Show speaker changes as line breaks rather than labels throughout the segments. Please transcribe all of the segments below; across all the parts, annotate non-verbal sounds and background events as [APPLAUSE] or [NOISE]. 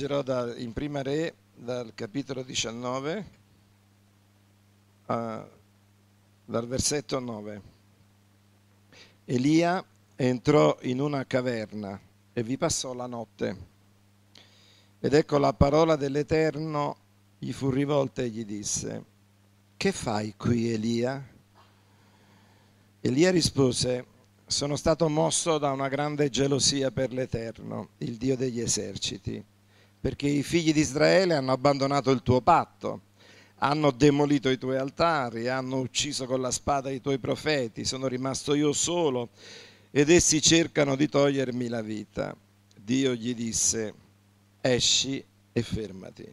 leggerò da, in prima re dal capitolo 19 a, eh, dal versetto 9. Elia entrò in una caverna e vi passò la notte. Ed ecco la parola dell'Eterno gli fu rivolta e gli disse, che fai qui Elia? Elia rispose, sono stato mosso da una grande gelosia per l'Eterno, il Dio degli eserciti perché i figli di Israele hanno abbandonato il tuo patto, hanno demolito i tuoi altari, hanno ucciso con la spada i tuoi profeti, sono rimasto io solo ed essi cercano di togliermi la vita. Dio gli disse, esci e fermati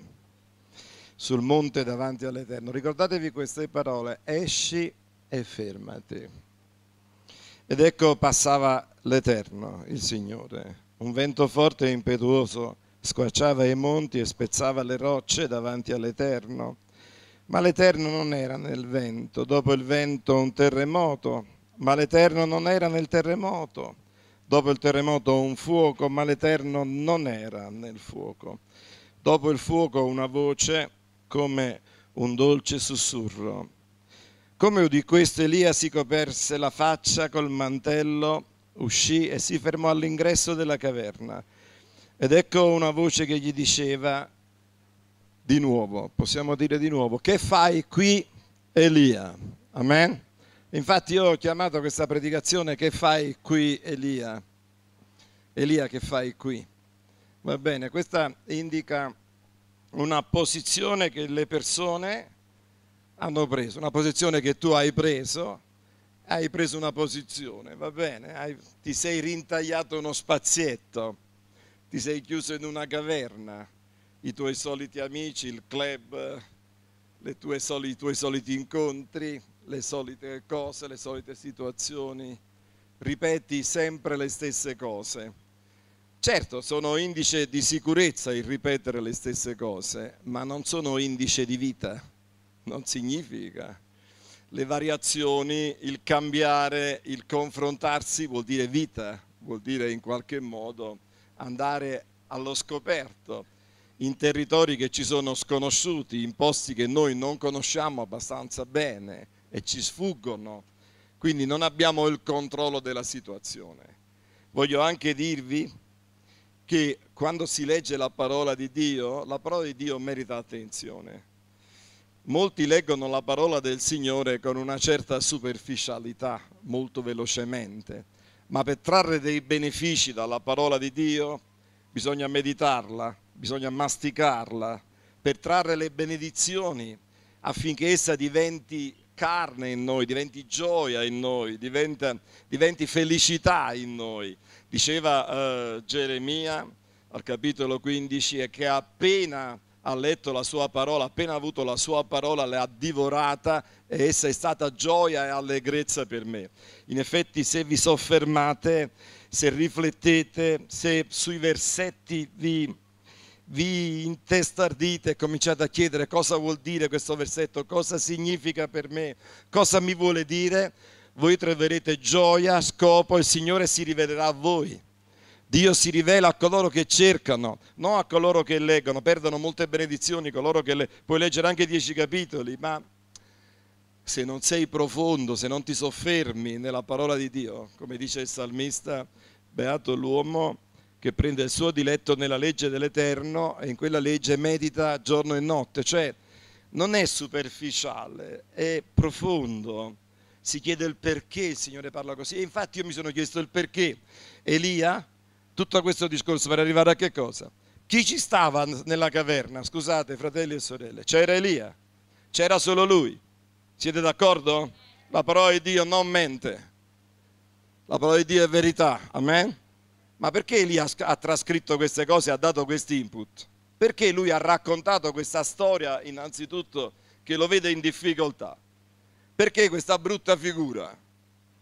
sul monte davanti all'Eterno. Ricordatevi queste parole, esci e fermati. Ed ecco passava l'Eterno, il Signore, un vento forte e impetuoso squarciava i monti e spezzava le rocce davanti all'Eterno. Ma l'Eterno non era nel vento, dopo il vento un terremoto, ma l'Eterno non era nel terremoto, dopo il terremoto un fuoco, ma l'Eterno non era nel fuoco. Dopo il fuoco una voce come un dolce sussurro. Come udì questo, Elia si coperse la faccia col mantello, uscì e si fermò all'ingresso della caverna. Ed ecco una voce che gli diceva di nuovo, possiamo dire di nuovo, che fai qui Elia? Amen? Infatti io ho chiamato questa predicazione che fai qui Elia? Elia che fai qui? Va bene, questa indica una posizione che le persone hanno preso, una posizione che tu hai preso, hai preso una posizione, va bene, hai, ti sei rintagliato uno spazietto ti sei chiuso in una caverna, i tuoi soliti amici, il club, soli, i tuoi soliti incontri, le solite cose, le solite situazioni, ripeti sempre le stesse cose. Certo, sono indice di sicurezza il ripetere le stesse cose, ma non sono indice di vita, non significa. Le variazioni, il cambiare, il confrontarsi vuol dire vita, vuol dire in qualche modo andare allo scoperto, in territori che ci sono sconosciuti, in posti che noi non conosciamo abbastanza bene e ci sfuggono. Quindi non abbiamo il controllo della situazione. Voglio anche dirvi che quando si legge la parola di Dio, la parola di Dio merita attenzione. Molti leggono la parola del Signore con una certa superficialità, molto velocemente ma per trarre dei benefici dalla parola di Dio bisogna meditarla, bisogna masticarla, per trarre le benedizioni affinché essa diventi carne in noi, diventi gioia in noi, diventa, diventi felicità in noi. Diceva eh, Geremia al capitolo 15 che appena ha letto la sua parola, appena ha avuto la sua parola l'ha divorata e essa è stata gioia e allegrezza per me. In effetti se vi soffermate, se riflettete, se sui versetti vi, vi intestardite e cominciate a chiedere cosa vuol dire questo versetto, cosa significa per me, cosa mi vuole dire, voi troverete gioia, scopo, il Signore si rivelerà a voi. Dio si rivela a coloro che cercano, non a coloro che leggono, perdono molte benedizioni, coloro che le... puoi leggere anche dieci capitoli, ma se non sei profondo, se non ti soffermi nella parola di Dio, come dice il salmista, beato l'uomo che prende il suo diletto nella legge dell'Eterno e in quella legge medita giorno e notte, cioè non è superficiale, è profondo. Si chiede il perché il Signore parla così e infatti io mi sono chiesto il perché. Elia tutto questo discorso per arrivare a che cosa? Chi ci stava nella caverna? Scusate, fratelli e sorelle, c'era Elia, c'era solo lui. Siete d'accordo? La parola di Dio non mente, la parola di Dio è verità, amen? Ma perché Elia ha trascritto queste cose ha dato questi input? Perché lui ha raccontato questa storia innanzitutto che lo vede in difficoltà? Perché questa brutta figura?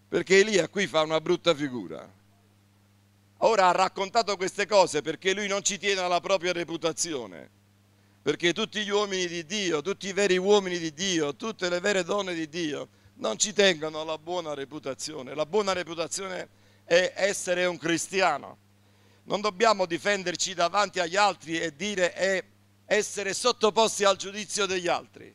Perché Elia qui fa una brutta figura Ora ha raccontato queste cose perché lui non ci tiene alla propria reputazione, perché tutti gli uomini di Dio, tutti i veri uomini di Dio, tutte le vere donne di Dio non ci tengono alla buona reputazione. La buona reputazione è essere un cristiano. Non dobbiamo difenderci davanti agli altri e dire è essere sottoposti al giudizio degli altri.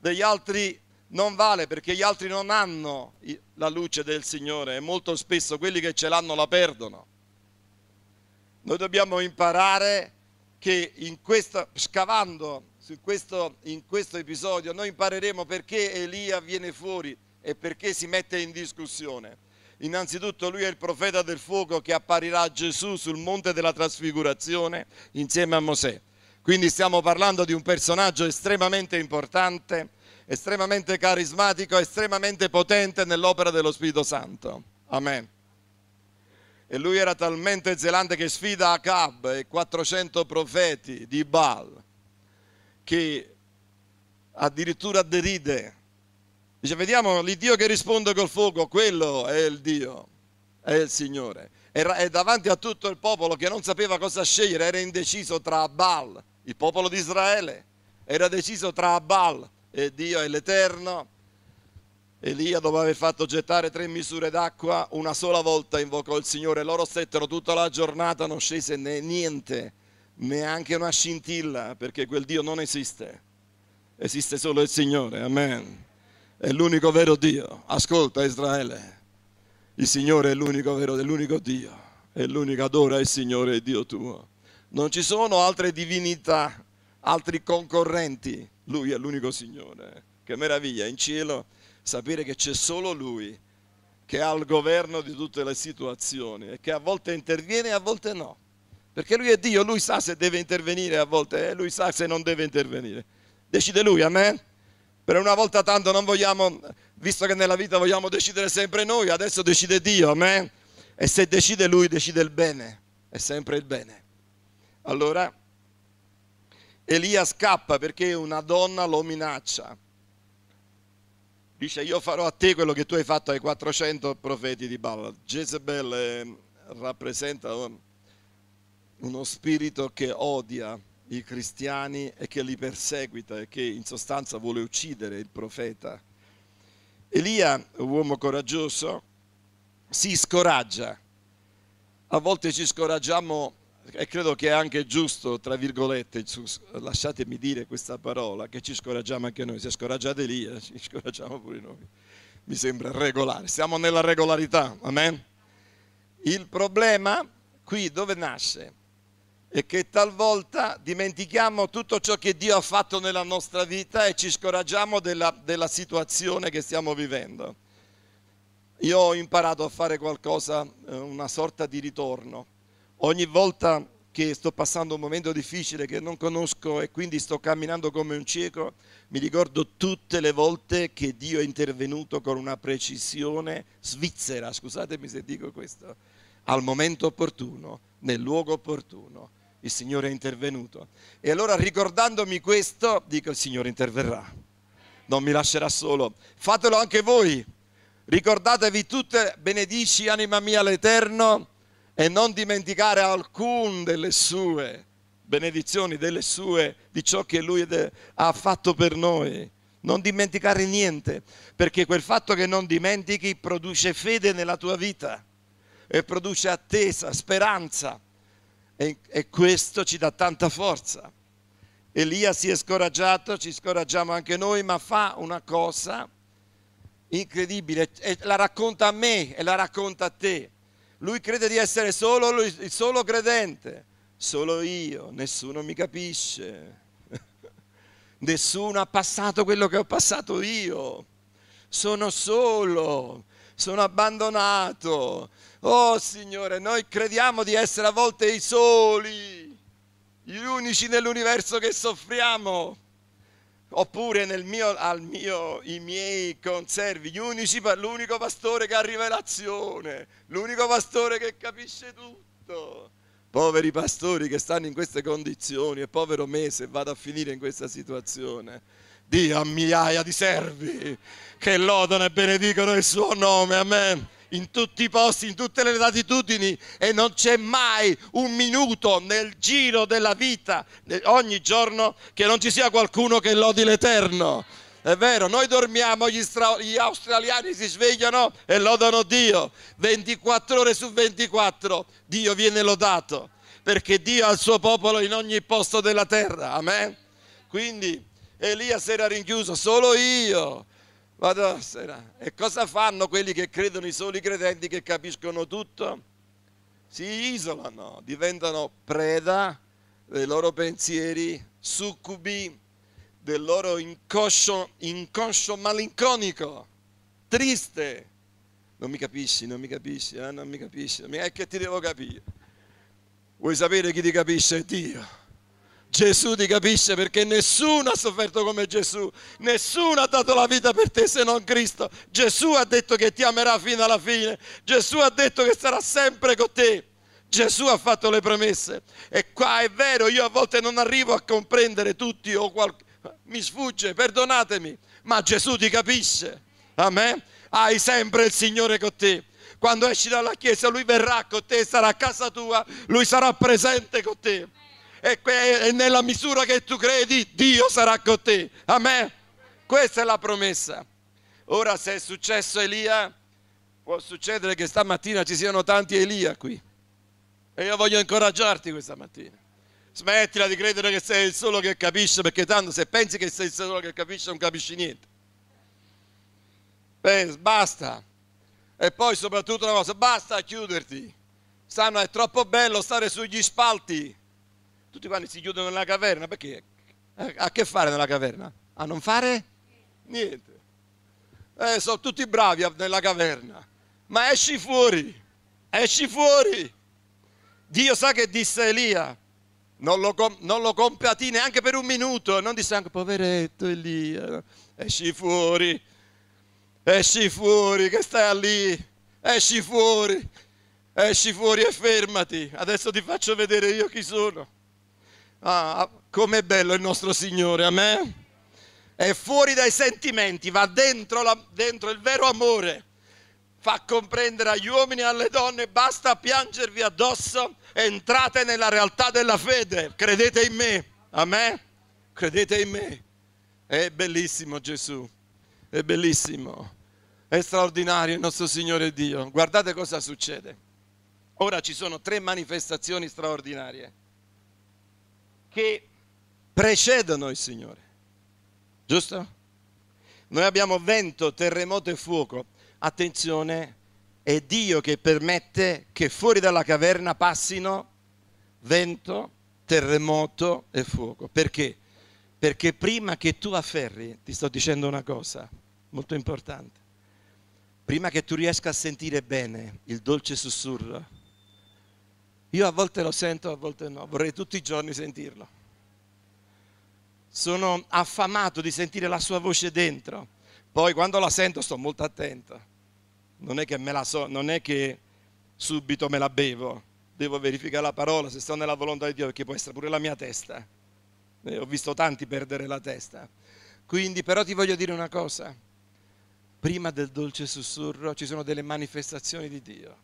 Degli altri non vale perché gli altri non hanno la luce del Signore e molto spesso quelli che ce l'hanno la perdono. Noi dobbiamo imparare che in questo, scavando in questo, in questo episodio noi impareremo perché Elia viene fuori e perché si mette in discussione. Innanzitutto lui è il profeta del fuoco che apparirà a Gesù sul monte della trasfigurazione insieme a Mosè. Quindi stiamo parlando di un personaggio estremamente importante, estremamente carismatico, estremamente potente nell'opera dello Spirito Santo. Amen. E lui era talmente zelante che sfida Acab e 400 profeti di Baal, che addirittura deride. Dice, vediamo l'Iddio che risponde col fuoco, quello è il Dio, è il Signore. E davanti a tutto il popolo che non sapeva cosa scegliere, era indeciso tra Baal, il popolo di Israele, era deciso tra Baal e Dio e l'Eterno, Elia dopo aver fatto gettare tre misure d'acqua, una sola volta invocò il Signore, loro stettero tutta la giornata, non scese né niente, neanche una scintilla, perché quel Dio non esiste, esiste solo il Signore, amen. È l'unico vero Dio, ascolta Israele, il Signore è l'unico vero, è l'unico Dio, è l'unico, adora il Signore, è Dio tuo. Non ci sono altre divinità, altri concorrenti, Lui è l'unico Signore. Che meraviglia, in cielo sapere che c'è solo Lui che ha il governo di tutte le situazioni e che a volte interviene e a volte no. Perché Lui è Dio, Lui sa se deve intervenire a volte e eh? Lui sa se non deve intervenire. Decide Lui, amen? Per una volta tanto non vogliamo, visto che nella vita vogliamo decidere sempre noi, adesso decide Dio, amen? E se decide Lui, decide il bene, è sempre il bene. Allora, Elia scappa perché una donna lo minaccia dice io farò a te quello che tu hai fatto ai 400 profeti di Baal. Jezebel eh, rappresenta uno spirito che odia i cristiani e che li perseguita e che in sostanza vuole uccidere il profeta. Elia, uomo coraggioso, si scoraggia. A volte ci scoraggiamo e credo che è anche giusto, tra virgolette, lasciatemi dire questa parola, che ci scoraggiamo anche noi, se scoraggiate lì, eh, ci scoraggiamo pure noi. Mi sembra regolare, siamo nella regolarità, amen? Il problema qui dove nasce è che talvolta dimentichiamo tutto ciò che Dio ha fatto nella nostra vita e ci scoraggiamo della, della situazione che stiamo vivendo. Io ho imparato a fare qualcosa, eh, una sorta di ritorno ogni volta che sto passando un momento difficile che non conosco e quindi sto camminando come un cieco, mi ricordo tutte le volte che Dio è intervenuto con una precisione svizzera, scusatemi se dico questo, al momento opportuno, nel luogo opportuno, il Signore è intervenuto. E allora ricordandomi questo, dico il Signore interverrà, non mi lascerà solo. Fatelo anche voi, ricordatevi tutte, benedici anima mia l'Eterno e non dimenticare alcun delle sue benedizioni, delle sue, di ciò che lui ha fatto per noi. Non dimenticare niente, perché quel fatto che non dimentichi produce fede nella tua vita e produce attesa, speranza e, e questo ci dà tanta forza. Elia si è scoraggiato, ci scoraggiamo anche noi, ma fa una cosa incredibile e la racconta a me e la racconta a te lui crede di essere solo il solo credente. Solo io, nessuno mi capisce. [LAUGHS] nessuno ha passato quello che ho passato io. Sono solo, sono abbandonato. Oh Signore, noi crediamo di essere a volte i soli, gli unici nell'universo che soffriamo oppure mio, mio, i miei conservi, l'unico pastore che ha rivelazione, l'unico pastore che capisce tutto. Poveri pastori che stanno in queste condizioni e povero me se vado a finire in questa situazione. Dio ha migliaia di servi che lodano e benedicano il suo nome, amen in tutti i posti, in tutte le latitudini e non c'è mai un minuto nel giro della vita, ogni giorno, che non ci sia qualcuno che lodi l'Eterno. È vero, noi dormiamo, gli, stra- gli, australiani si svegliano e lodano Dio. 24 ore su 24 Dio viene lodato, perché Dio ha il suo popolo in ogni posto della terra. Amen. Quindi Elia si era rinchiuso, solo io Madonna, e cosa fanno quelli che credono i soli credenti che capiscono tutto? Si isolano, diventano preda dei loro pensieri, succubi del loro inconscio, inconscio malinconico, triste. Non mi capisci, non mi capisci, eh? non mi capisci, non è che ti devo capire. Vuoi sapere chi ti capisce? Dio Gesù ti capisce perché nessuno ha sofferto come Gesù, nessuno ha dato la vita per te se non Cristo. Gesù ha detto che ti amerà fino alla fine, Gesù ha detto che sarà sempre con te. Gesù ha fatto le promesse e qua è vero, io a volte non arrivo a comprendere tutti o qualche... mi sfugge, perdonatemi, ma Gesù ti capisce. Amen. Hai sempre il Signore con te. Quando esci dalla chiesa lui verrà con te, sarà a casa tua, lui sarà presente con te e, e nella misura che tu credi Dio sarà con te. Amen. Questa è la promessa. Ora se è successo Elia, può succedere che stamattina ci siano tanti Elia qui. E io voglio incoraggiarti questa mattina. Smettila di credere che sei il solo che capisce, perché tanto se pensi che sei il solo che capisce non capisci niente. Beh, basta. E poi soprattutto una cosa, basta chiuderti. Sanno, è troppo bello stare sugli spalti. Tutti quanti si chiudono nella caverna perché? Eh, a che fare nella caverna? A non fare niente. Eh, sono tutti bravi nella caverna, ma esci fuori, esci fuori. Dio sa che disse a Elia, non lo, non lo compiati neanche per un minuto, non disse anche poveretto Elia, esci fuori, esci fuori che stai lì, esci fuori, esci fuori e fermati, adesso ti faccio vedere io chi sono. Ah, ah, com'è bello il nostro Signore, amen? È fuori dai sentimenti, va dentro, la, dentro il vero amore. Fa comprendere agli uomini e alle donne, basta piangervi addosso, entrate nella realtà della fede, credete in me, amen? Credete in me. È bellissimo Gesù, è bellissimo, è straordinario il nostro Signore Dio. Guardate cosa succede. Ora ci sono tre manifestazioni straordinarie che precedono il Signore. Giusto? Noi abbiamo vento, terremoto e fuoco. Attenzione, è Dio che permette che fuori dalla caverna passino vento, terremoto e fuoco. Perché? Perché prima che tu afferri, ti sto dicendo una cosa molto importante, prima che tu riesca a sentire bene il dolce sussurro io a volte lo sento, a volte no, vorrei tutti i giorni sentirlo. Sono affamato di sentire la sua voce dentro. Poi quando la sento sto molto attento. Non è che me la so, non è che subito me la bevo. Devo verificare la parola, se sto nella volontà di Dio, perché può essere pure la mia testa. Eh, ho visto tanti perdere la testa. Quindi però ti voglio dire una cosa. Prima del dolce sussurro ci sono delle manifestazioni di Dio.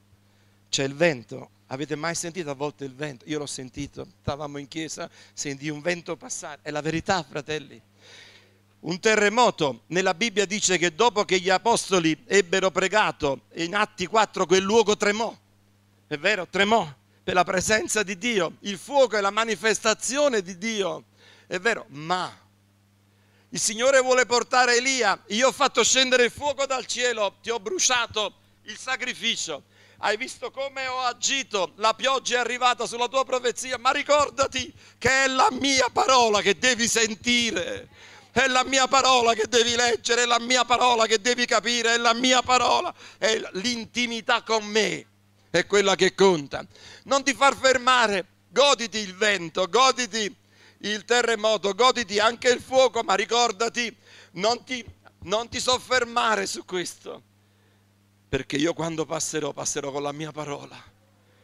C'è il vento Avete mai sentito a volte il vento? Io l'ho sentito, stavamo in chiesa, sentì un vento passare. È la verità, fratelli. Un terremoto, nella Bibbia dice che dopo che gli apostoli ebbero pregato in Atti 4 quel luogo tremò. È vero, tremò per la presenza di Dio. Il fuoco è la manifestazione di Dio. È vero, ma il Signore vuole portare Elia. Io ho fatto scendere il fuoco dal cielo, ti ho bruciato il sacrificio hai visto come ho agito, la pioggia è arrivata sulla tua profezia, ma ricordati che è la mia parola che devi sentire, è la mia parola che devi leggere, è la mia parola che devi capire, è la mia parola, è l'intimità con me, è quella che conta. Non ti far fermare, goditi il vento, goditi il terremoto, goditi anche il fuoco, ma ricordati, non ti, non ti soffermare su questo perché io quando passerò, passerò con la mia parola.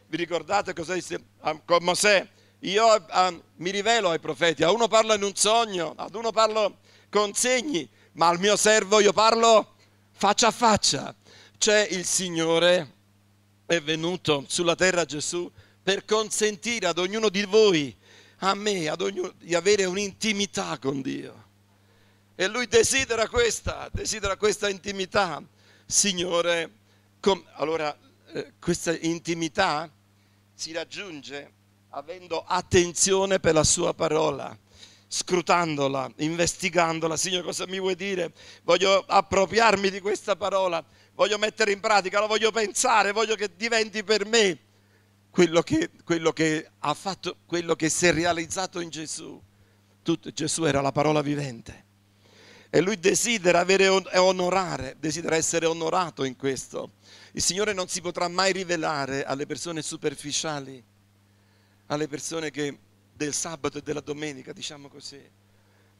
Vi ricordate cosa disse ah, con Mosè? Io um, mi rivelo ai profeti, a uno parlo in un sogno, ad uno parlo con segni, ma al mio servo io parlo faccia a faccia. Cioè il Signore è venuto sulla terra Gesù per consentire ad ognuno di voi, a me, ad ognuno, di avere un'intimità con Dio. E lui desidera questa, desidera questa intimità. Signore, Com allora, eh, questa intimità si raggiunge avendo attenzione per la sua parola, scrutandola, investigandola. Signore, cosa mi vuoi dire? Voglio appropriarmi di questa parola, voglio mettere in pratica, la voglio pensare, voglio che diventi per me quello che, quello che ha fatto, quello che si è realizzato in Gesù. Tutto, Gesù era la parola vivente. E lui desidera avere e onorare, desidera essere onorato in questo. Il Signore non si potrà mai rivelare alle persone superficiali, alle persone che del sabato e della domenica, diciamo così,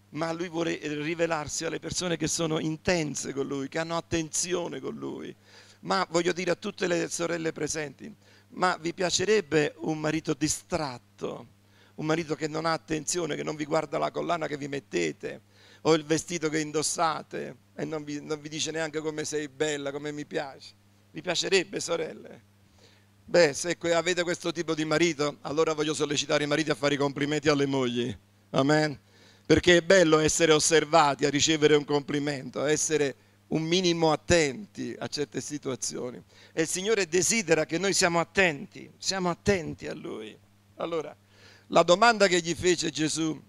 ma lui vuole rivelarsi alle persone che sono intense con lui, che hanno attenzione con lui. Ma voglio dire a tutte le sorelle presenti, ma vi piacerebbe un marito distratto, un marito che non ha attenzione, che non vi guarda la collana che vi mettete, o il vestito che indossate e non vi, non vi dice neanche come sei bella, come mi piace. Vi piacerebbe, sorelle? Beh, se avete questo tipo di marito, allora voglio sollecitare i mariti a fare i complimenti alle mogli. Amen. Perché è bello essere osservati, a ricevere un complimento, a essere un minimo attenti a certe situazioni. E il Signore desidera che noi siamo attenti, siamo attenti a Lui. Allora, la domanda che gli fece Gesù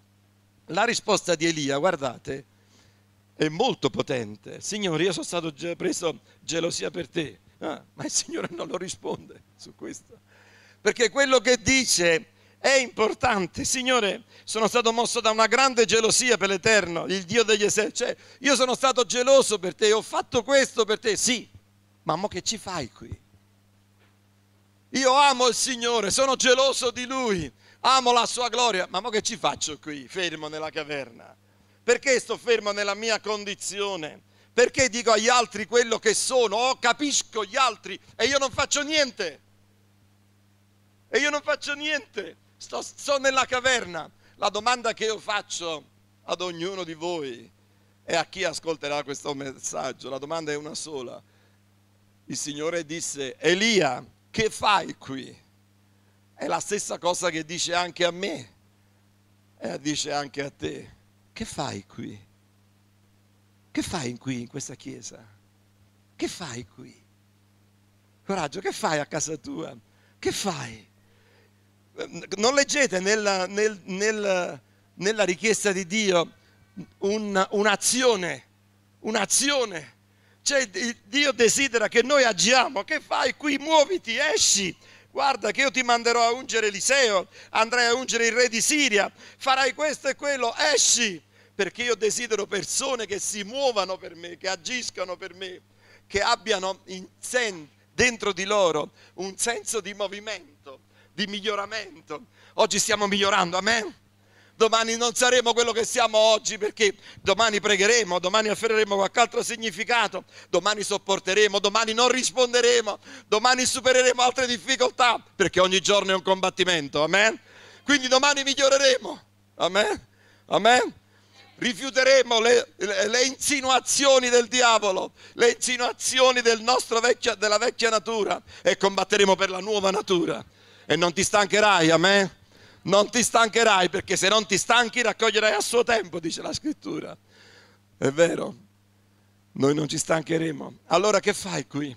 la risposta di Elia, guardate, è molto potente. Signore, io sono stato preso gelosia per te. Ah, ma il Signore non lo risponde su questo. Perché quello che dice è importante. Signore, sono stato mosso da una grande gelosia per l'Eterno, il Dio degli eserciti. Cioè, io sono stato geloso per te, ho fatto questo per te. Sì, ma mo che ci fai qui? Io amo il Signore, sono geloso di Lui amo la sua gloria, ma mo che ci faccio qui, fermo nella caverna? Perché sto fermo nella mia condizione? Perché dico agli altri quello che sono? Oh, capisco gli altri e io non faccio niente. E io non faccio niente. Sto, sto nella caverna. La domanda che io faccio ad ognuno di voi e a chi ascolterà questo messaggio, la domanda è una sola. Il Signore disse, Elia, che fai qui? È la stessa cosa che dice anche a me e dice anche a te, che fai qui? Che fai qui in questa chiesa? Che fai qui? Coraggio, che fai a casa tua? Che fai? Non leggete nella, nel, nel, nella richiesta di Dio un, un'azione, un'azione. Cioè Dio desidera che noi agiamo, che fai qui? Muoviti, esci, guarda che io ti manderò a ungere Eliseo, andrai a ungere il re di Siria, farai questo e quello, esci, perché io desidero persone che si muovano per me, che agiscano per me, che abbiano in sen- dentro di loro un senso di movimento, di miglioramento. Oggi stiamo migliorando, amen? domani non saremo quello che siamo oggi perché domani pregheremo, domani afferreremo qualche altro significato, domani sopporteremo, domani non risponderemo, domani supereremo altre difficoltà perché ogni giorno è un combattimento, amen? Quindi domani miglioreremo, amen? Amen? rifiuteremo le, le, le, insinuazioni del diavolo, le insinuazioni del vecchia, della vecchia natura e combatteremo per la nuova natura. E non ti stancherai, a non ti stancherai perché se non ti stanchi raccoglierai a suo tempo, dice la scrittura. È vero, noi non ci stancheremo. Allora che fai qui?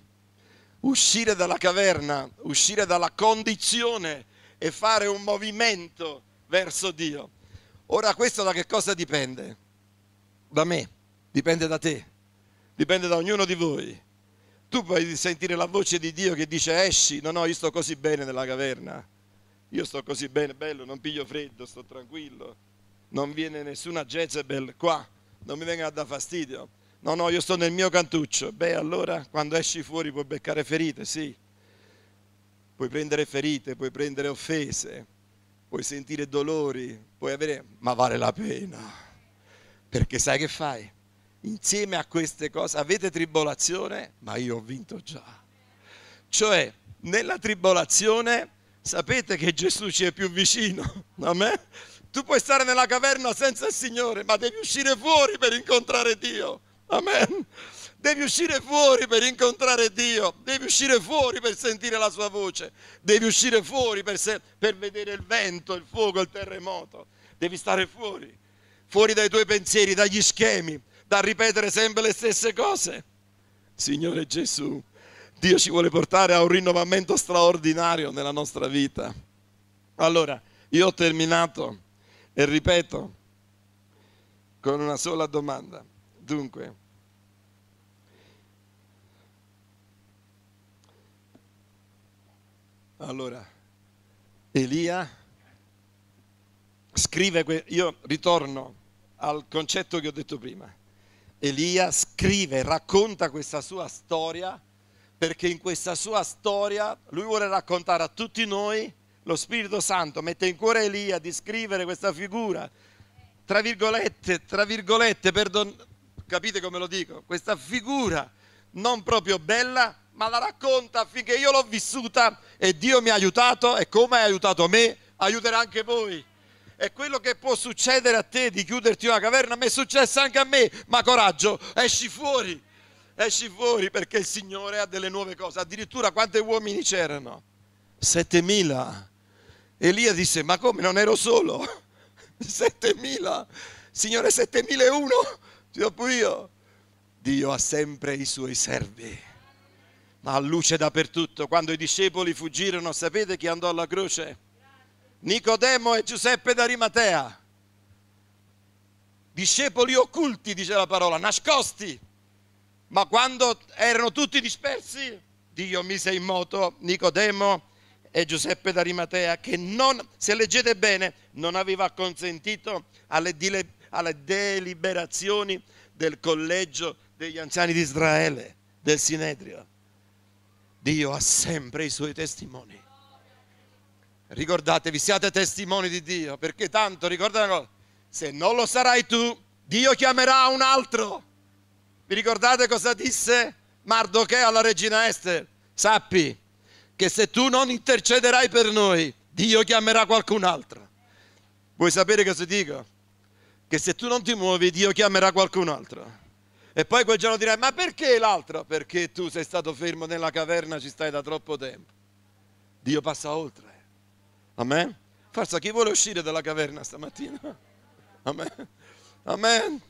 Uscire dalla caverna, uscire dalla condizione e fare un movimento verso Dio. Ora questo da che cosa dipende? Da me, dipende da te, dipende da ognuno di voi. Tu puoi sentire la voce di Dio che dice esci, no no, io sto così bene nella caverna io sto così bene, bello, non piglio freddo, sto tranquillo. Non viene nessuna Jezebel qua, non mi venga da fastidio. No, no, io sto nel mio cantuccio. Beh, allora quando esci fuori puoi beccare ferite, sì. Puoi prendere ferite, puoi prendere offese, puoi sentire dolori, puoi avere... Ma vale la pena. Perché sai che fai? Insieme a queste cose avete tribolazione, ma io ho vinto già. Cioè, nella tribolazione sapete che Gesù ci è più vicino a [LAUGHS] me? Tu puoi stare nella caverna senza il Signore, ma devi uscire fuori per incontrare Dio. Amen. Devi uscire fuori per incontrare Dio, devi uscire fuori per sentire la sua voce, devi uscire fuori per, se- per vedere il vento, il fuoco, il terremoto. Devi stare fuori, fuori dai tuoi pensieri, dagli schemi, da ripetere sempre le stesse cose. Signore Gesù, Dio ci vuole portare a un rinnovamento straordinario nella nostra vita. Allora, io ho terminato e ripeto con una sola domanda. Dunque, allora, Elia scrive, io ritorno al concetto che ho detto prima. Elia scrive, racconta questa sua storia perché in questa sua storia lui vuole raccontare a tutti noi, lo Spirito Santo mette in cuore Elia di scrivere questa figura, tra virgolette, tra virgolette, perdon, capite come lo dico, questa figura non proprio bella, ma la racconta affinché io l'ho vissuta e Dio mi ha aiutato e come ha aiutato me, aiuterà anche voi. E quello che può succedere a te di chiuderti in una caverna, mi è successo anche a me, ma coraggio, esci fuori esci fuori perché il Signore ha delle nuove cose. Addirittura quanti uomini c'erano? 7000. Elia disse, ma come non ero solo? 7000. [LAUGHS] Signore 7001, ti dopo io. Dio ha sempre i suoi servi. Ma ha luce dappertutto. Quando i discepoli fuggirono, sapete chi andò alla croce? Nicodemo e Giuseppe d'Arimatea. Discepoli occulti, dice la parola, nascosti ma quando erano tutti dispersi, Dio mise in moto Nicodemo e Giuseppe d'Arimatea che non, se leggete bene, non aveva consentito alle, dile, alle deliberazioni del collegio degli anziani di Israele, del Sinedrio. Dio ha sempre i suoi testimoni. Ricordatevi, siate testimoni di Dio, perché tanto, ricordate, se non lo sarai tu, Dio chiamerà un altro vi ricordate cosa disse Mardocheo alla regina Esther? Sappi che se tu non intercederai per noi, Dio chiamerà qualcun altro. Vuoi sapere cosa dico? Che se tu non ti muovi, Dio chiamerà qualcun altro. E poi quel giorno dirai, ma perché l'altro? Perché tu sei stato fermo nella caverna, ci stai da troppo tempo. Dio passa oltre. Amen? Forza, chi vuole uscire dalla caverna stamattina? Amen? Amen?